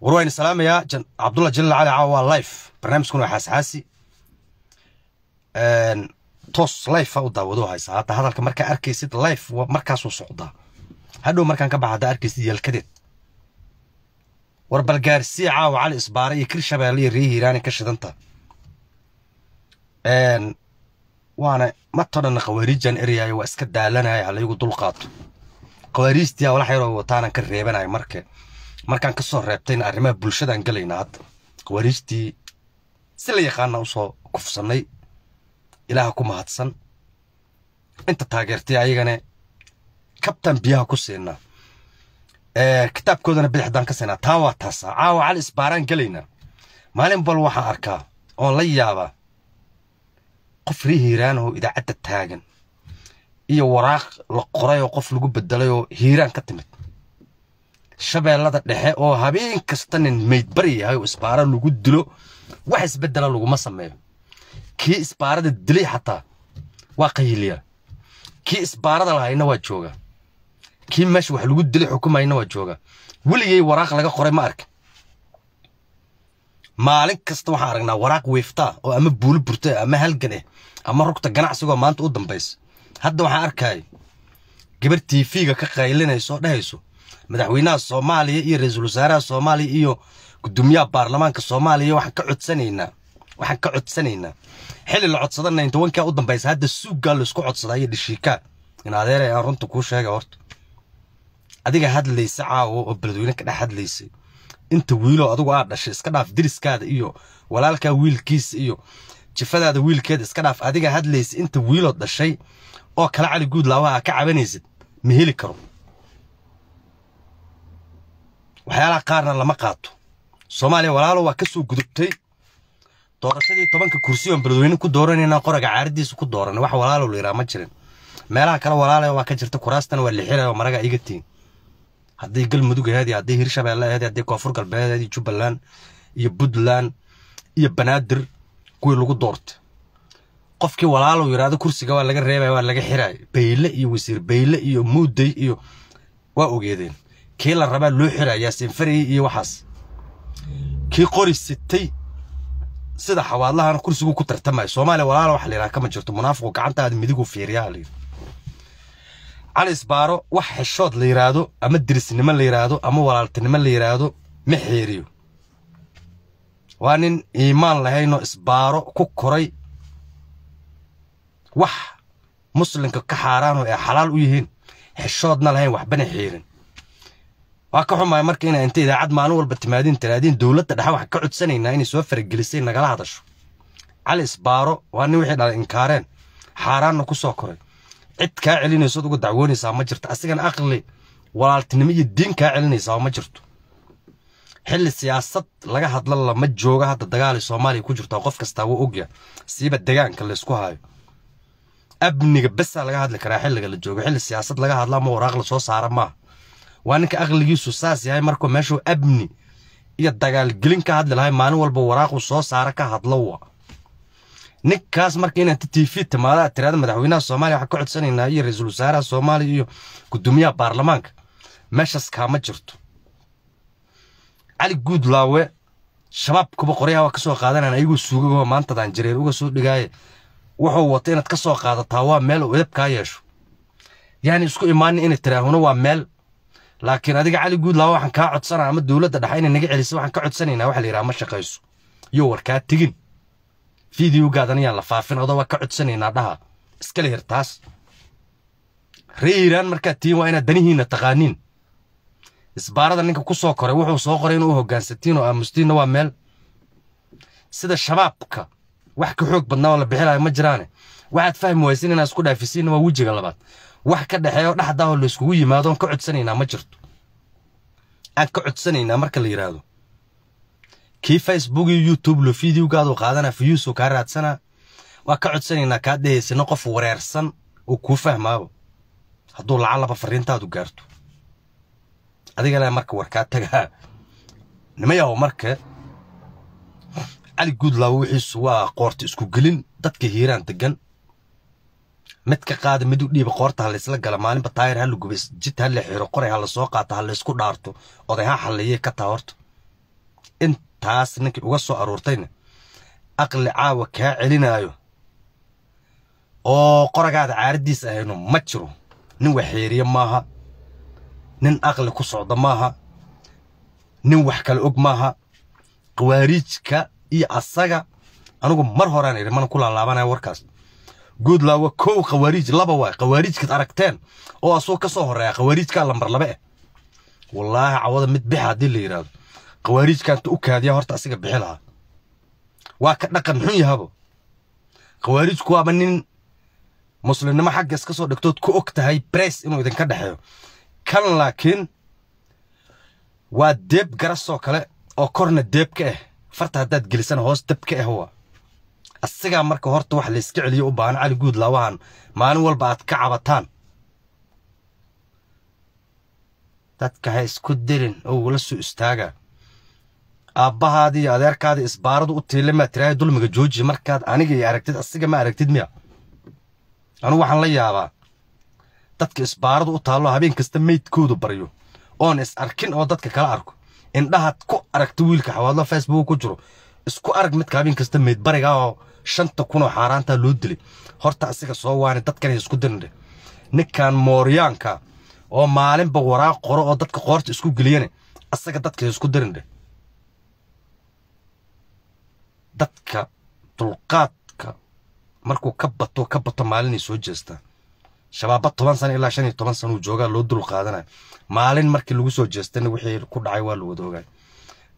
war wayna salaamayaa cabdulla jaliil cali caawa waa life barnaamijkuna waa xaasxaasi toos life u daawado haysaa hadda hadalka markaa arkaysid life markaasuu socdaa hadhow markaan ka baxa haddaa arkaysid yeelkadeed war balgaarsii caawa cali isbaare iyo kir shabeelle iyo ree hiiraani ka shidanta waana matodhanna khawaariijan eryayo waa iska daalanaya halaygu dulqaato khawaariijtii walaxyaroo wataanan ka reebanayo marka markaan kasoo reebtayna arrimaha bulshadaan galaynaa hadda wariistii si la yaqaana usoo kufsanay ilaaha ku mahadsan inta taageertay ayagane kabtaan biyaha ku siinaa eh, kitaabkoodana bidixdaan ka siinaa taa waa taasa caawa cali isbaaraan gelaynaa maalin bal waxaan arkaa oon la yaabaa qof rii oo idaacadda taagan iyo waraaq la qoray oo qof lagu bedelay oo hiiraan ka timid shabeellada dhexe oo habeen kasta nin meydbari yahay oo isbaaro lagu dilo wax isbedela laguma sameeyo kii isbaarada dilay xataa waa qayliya kii isbaarada lahayna waa jooga kii meesha wax lagu dilay xukumayna waa jooga weligay waraaq laga qoray ma arkin maalin kasta waxaan aragnaa waraaq wiiftaa oo ama buulo burta ama halgan eh ama rugta ganacsigoo maanta u dambaysa hadda waxaan arkaya gabar t v-ga ka qaylinaysa dhahayso madaxweynaha soomaaliya iyo ra-iisul wasaaraha soomaaliya iyo gudoomiyaha baarlamaanka soomaaliya waxaan ka codsanaynaa waxaan ka codsanaynaa xili la codsada nayn u dambaysa hadda suuggaa laisku codsadaa iyo dhishiikaa in adeere runta kuu sheega horta adiga hadlaysa caawo oo beledweyne ka dhex hadlaysay inta wiiloo adugu aad dhashay iska dhaaf diriskaada iyo walaalkaa wiilkiisa iyo jifadaada wiilkeeda iska dhaaf adiga hadlaysa inta wiiloo dhashay oo kala cali guud laawaha ka cabanaysid ma heli karo waxyaalaha qaarna lama qaato soomaaliya walaalo waa kasoo gudubtay doorashadii tobanka kursi oon beledweyne ku dooranayna qoraga caaridiisa ku dooranay wax walaalo la ma jirin meelaha kale walaale waa ka jirta kuraastana waa lixiraya oo maraga iga tiin hadday galmudug aheed hadday hirshabeelle aheed hadday koonfur galbeed aheed iyo iyo puntland iyo banaadir kuwii lagu doortay qofkii walaalow yidhaahdo kursiga waa laga reebaya waa laga xiraya bayle iyo wasiir bayle iyo muuday iyo waa ogeedeen kii la rabaa loo xirayaa sinfariyi iyo waxaas kii qori sitay sida xawaadlahana kursigu ku tartamaya soomaaliya walaala waxa layidhaha kama jirto munaafiqu gacantaad midigu fiiriyaha layidhi calis baaro wax xeshood la yidhaahdo ama dirisnimo la yiraahdo ama walaaltinimo la yiraahdo ma xeeriyo waa nin iimaan lahaynoo isbaaro ku koray wax muslimka ka xaaraanoo ay xalaal u yihiin xeshoodna lahayn waxbana xeerin waa ka xumahay marka inaa inta idaacad maalin walba timaadiin talaadiin dowladda dhexe waxaan ka codsanaynaa inay soo faragelisay nagala hadasho cali isbaaro waa nin wixii dhalay inkaareen xaaraanna ku soo koray cid kaa celinaysood uga dacwoonaysaa ma jirto asigana aqli walaaltinimo iyo diin kaa celinaysaa ma jirto xilli siyaasad laga hadla lama jooga hadda dagaalay soomaaliya ku jirtaa qof kastaa wuu ogya siiba degaanka laysku hayo abniga besaa laga hadli karaa xilliga la joogo xilli siyaasad laga hadla ama waraaq la soo saara maaha waa ninka aqligiisu saas yahay markuu meeshuu abni iyo dagaalgelin ka hadli lahay maalin walba waraaquu soo saara ka hadlowa ninkaas marka inaanta t v timaadaad tiraada madaxweynaha soomaaliya waxaan ka codsanaynaa iyo ra-iisul wasaaraha soomaaliya iyo gudoomiyaha baarlamaanka meeshaas kaama jirto cali guudlaawe shabaabkuba qoryaha waa ka soo qaadanaan suugagoo maantadaan jareer uga soo dhigaaye wuxuu wata inaad kasoo soo qaadataa waa meel oo edabkaa yeesho yacni isku imaanin inay tiraahuna waa meel laakiin adiga cali guud laba waxaan kaa codsanaa ama dowladda dhexa inay naga celisa waxaan ka codsanaynaa waxa la yidhaha ma shaqayso iyo warkaa tegin fideogaadan ayaan la faafin adoo waa ka codsanaynaa dhaha iskala hir taas ree iiraan markaad tihiin waa inaad danihiina taqaaniin isbaarada ninka ku soo koray wuxuu soo qoray inuu hoggaansantiin oo aamustiinna waa meel sida shabaabka wax ka xoog badnaa oo la bixilayo ma jiraane waxaad fahmi waysin inaad isku dhaafisiinna waa wejiga labaad wax ka dhexeeyo dhexdaao layskugu yimaadon ka codsanaynaa ma jirto aan ka codsanaynaa marka la yidhaahdo kii facebook iyo youtube lo videogaadu qaadana fiyuusu kaa raadsanaa waa ka codsanaynaa kaa dhahaysana qof wareersan oo kuu fahmaaba hadduu laca laba fariintaadu gaarto adiga adigale marka war kaa tagaa nimayaw marka cali guudlaaba wixiisu waa qoorta isku gelin dadka hiiraan degan mid ka qaada mid u dhiiba qoorta ha laysla gala maalinba taayir ha la jid ha la xiro qoray ha lasoo qaata ha laysku dhaarto oday ha xalliyey ka taa horta intaas ninkii uga soo aruurtayna aqli caawa kaa celinaayo oo qoragaada caaradiis ahaynu ma jiro nin waxeeriye maaha nin aqli ku socda maaha nin wax kale og maaha kawaariijka iyo asaga anigu mar horaan idhi mana ku laalaabanaya warkaas guud goodlaw kow khawaariij laba waay khawaarijkaad aragteen oo asoo kasoo horeeya khawaarijkaa lambar laba eh wallaahi cawada mid bixa haddii la yidhaahdo khawaarijkaanta u kaadiya horta asiga bixi lahaa waa ka dhaqan xun yahabo khawaariijku waaba nin muslimnimo xaggas ka soo dhigtood ku og tahay bress inuu idinka dhexeeyo kan laakiin waa deeb garasoo kale oo korna deeb ka ah farta haddaad gelisana hoos dab ka ah eh waa asagaa marka horta wax layska celiyo u baahan cali guud labahan maalin walba aad ka cabataan dadka ha isku dirin ugala soo istaaga aabbahaadi iyo adeerkaada isbaaradu u tiilamaa tiraaha dulmiga jooji markaad aniga i aragtid asiga ma aragtid miya anugu waxaan la yaabaa dadka isbaaradu u taallo habeen kasta meydkoodu baryo oon is arkin oo dadka kala arko indhahaad ku aragta wiilka xawaadlo facebook ku jiro isku arag midka habeen kasta meyd barigaoo ah, shanta kunoo xaaraanta loo dilay horta asiga soo waana dadkana isku dirnidhe ninkan mooryaanka oo maalinba waraa qoro oo dadka qoorta isku geliyane asaga dadka isku dirindhe dadka dulqaadka markuu ka bato ka bato maalinay soo jeestaan shabaabba toban sano ilaa shan iyo toban sanuu joogaa loo dulqaadanayo maalin markii lagu soo jeestana wixii ku dhacay waa la wada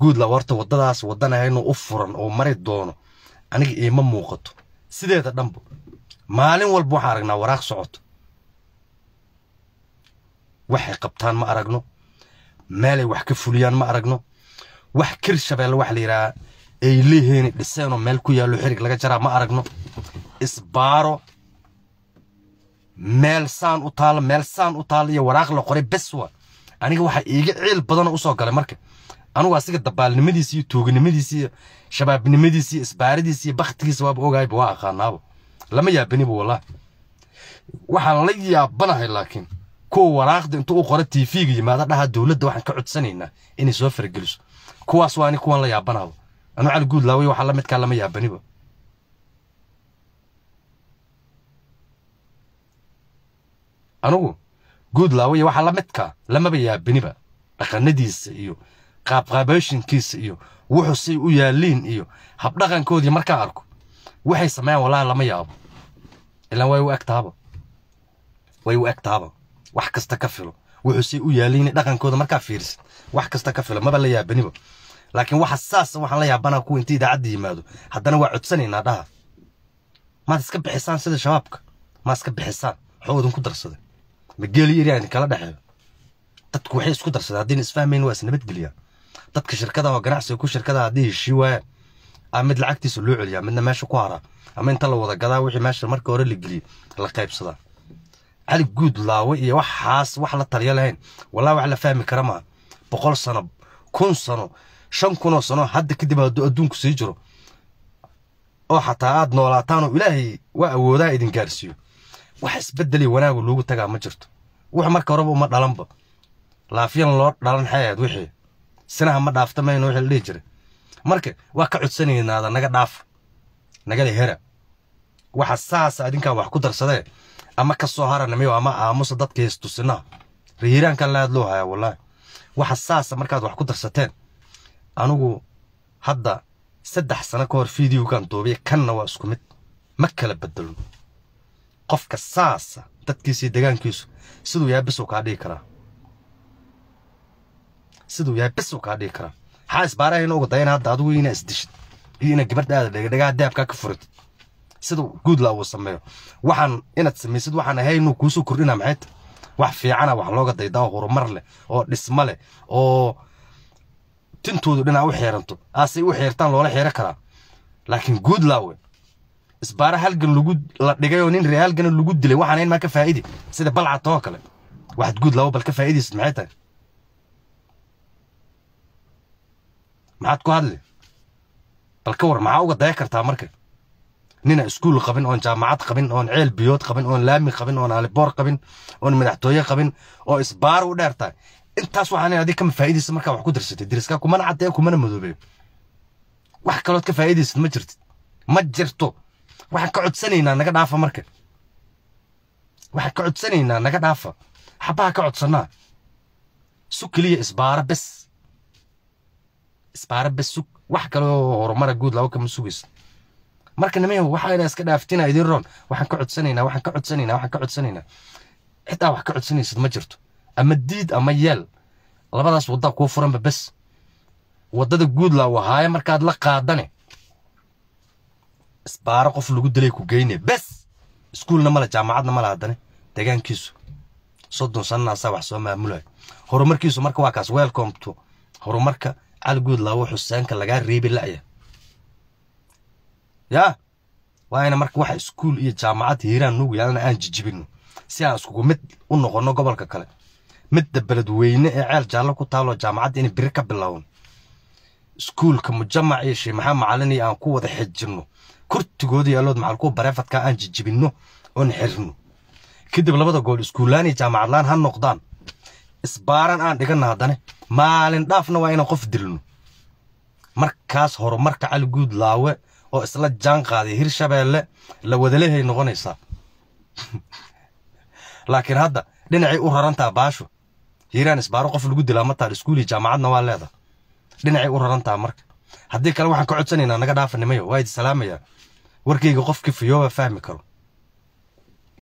guudla warta wadadaas wadanahaynu u furan oo mari doono aniga ima muuqato sideeda dhanba maalin walba waxaan aragnaa waraaq socoto waxay qabtaan ma aragno meelay wax ka fuliyaan ma aragno wax kir shabeelle waxa la yidhahaa ay leehiini dhiseenoo meel ku yaallo xirig laga jaraa ma aragno isbaaro meel saan u taalla meel saan u taalo iyo waraaq la qoray beswa aniga waxaa iiga ciil badanoo usoo galay marka anugu asiga dabaalnimadiis iyo tuuganimadiisi iyo shabaabnimadiisi iyo isbaaridiisi iyo baktigiisa waaba ogahayba waa aqaanaaba lama yaabaniba walaahi waxaan la yaabanahay laakiin kuwa waraaqda intuu u qora tv-ga yimaada dhaha dowladda waxaan ka codsanaynaa inay soo fargeliso kuwaas waa ani kuwan la yaabanaaba anu cali guudlaaway waxaa la midkaa lama yaabaniba anugu guudlaaway waxaa la midkaa lamaba yaabaniba dhaqanadiisa iyo qaabqaabashinkiisa iyo wuxuu say u yaaliin iyo habdhaqankoodii markaa arko waxay sameeyaan walaa lama yaabo ilaa way u egtaaba way u egtaaba wax kasta ka filo wuxuu say u yaaliin dhaqankooda markaa fiirisid wax kasta ka filo maba la yaabaniba laakiin waxa saasa waxaan la yaabanaa kuwa inta idaacadda yimaado haddana waa codsanaynaa dhaha maad iska bixisaan sida shabaabka maad iska bixisaan xoodin ku darsaday ma geeli yaryaan kala dhexeeyo dadku waxay isku darsadeen haddiina isfahmayn waa isnabadgeliyaan dadka shirkada shirkadaha ganacsiga ku shirkada haddii heshii waaya a ah mid lacagtiisa loo celiya midna meesha ku haraa ama inta la wada gadaa wixii meesha marka hore la geliya la qaybsadaa cali guud laawe iyo waxaas wax la taliyo lahayn walaa wax la fahmi kara maa boqol sano kun sano shan kunoo sano hadda kadib adduunku sii jiro oo xataa aad noolaataanoo ilaahay waa awoodaa idin gaarsiiyo wax isbedeli wanaagu loogu tagaa ma jirto wax marka horeba uma dhalanba laafiyan loo dhalan xayaad wixii sinaha ma dhaafta mayno wixii la dhihi jiray marka waa ka codsanaynaa naga dhaaf nagala hera waxa saasa adinkaa ah wax ku darsadee ama ka soo harana miyo ama aamusa dadka heestusinaha rihiiraankan la aad loo hayaa wallaahi waxa saasa ah markaad wax ku darsateen anigu hadda saddex sano ka hor videogan duubiya kanna waa isku mid ma kala bedelon qofka saasa ah, dadkiisii degaankiisu siduu yaabisuu kaa dhigi karaa siduu yahay bes kaa dhigi karaa maxaa isbaarahayna uga dayan hadda adigu inaa isdishid iyo inaa gabadhaada dhegdhegaha daabkaa ka furid sida guudla uu sameeyo waxaan inaad samaysid waxaan ahay inuu kuusoo kordhina maxayta wax fiicana ah, wax looga daydaa horumar leh oo dhisma leh oo tintoodu dhinaa u xeeranto aasay u xeertaan loola xeera karaa laakiin guud laawe isbaara halgan lagu la dhigayoo nin reer halgana lagu dilay waxaanayn maa ka faa'idi sida balcad kale waxaad guud bal ka faa'iidaysid maxay tahay maxaad ku hadli bal ka war maxaa uga daya kartaa marka nina iskuul qabin oon jaamacad qabin oon ceel biyood qabin oon laami qabin oon haliboor qabin oon madaxtooye qabin oo isbaar u dheertaa intaas waxaan adig kama faa'iidaysa markaa wax ku darsatay dariska kumana caddeeya kumana madoobe wax kalood ka faa'iidaysid ma jirtid ma jirto waxaan ka codsanaynaa naga dhaafa marka waxaan ka codsanaynaa naga dhaafa xabaha ka codsannaa su keliya isbaara bes isbaaro bas sug wax kaleo horumara ah guud laba kama sugayso marka nimayahu waxayna iska dhaaftina idin roon waxaan ka codsanaynaa waxaan ka codsanaynaa waxaan ka codsanaynaa xitaa wax ka codsanaysid ma jirto ama diid ama yeel labadaas waddaa kuu furanba bes waddada guud laa u ahaaye markaad la qaadane isbaaro qof lagu dilay ku geyne bes iskuulna male jaamacadna male haddane deegaankiisu soddon sananaasaa wax soo maamulayo horumarkiisu marka waa kaas welcome to horumarka cadguud laawo xusaanka lagaa reebi la'ya yaa waa ina marka waxa iskuul iyo jaamacad hiiraan nugu yaalana aan jijibinno si aan iskugu mid u noqonno gobolka kale midda beledweyne ee ceel jaallo ku taalo jaamacadda inay biri ka bilaawan iskuulka mujamac iyo shiimaxaa macalin aan ku wada xijirno kurtigooda yaalood macalkuwa bareefadkaa aan jijibinno oon xirno kadib labada gool iskuullaan iyo jaamacadlaan ha noqdaan isbaaran aan dhiganna haddane maalin dhaafna waa inaan qof dilno markaas horumarka cali guud laawe oo isla jaan qaaday hirshabeelle la wadalehay noqonaysaa laakiin hadda dhinacay u rarantaa baasho hiiraan isbaaro qof lagu dilaa mataan iskuuli jaamacadna waa leedahay dhinacay u rarantaa marka haddii kale waxaan ka codsanaynaa naga dhaafanimayo waa idi salaamayaa warkayga qofkii fiyooba fahmi karo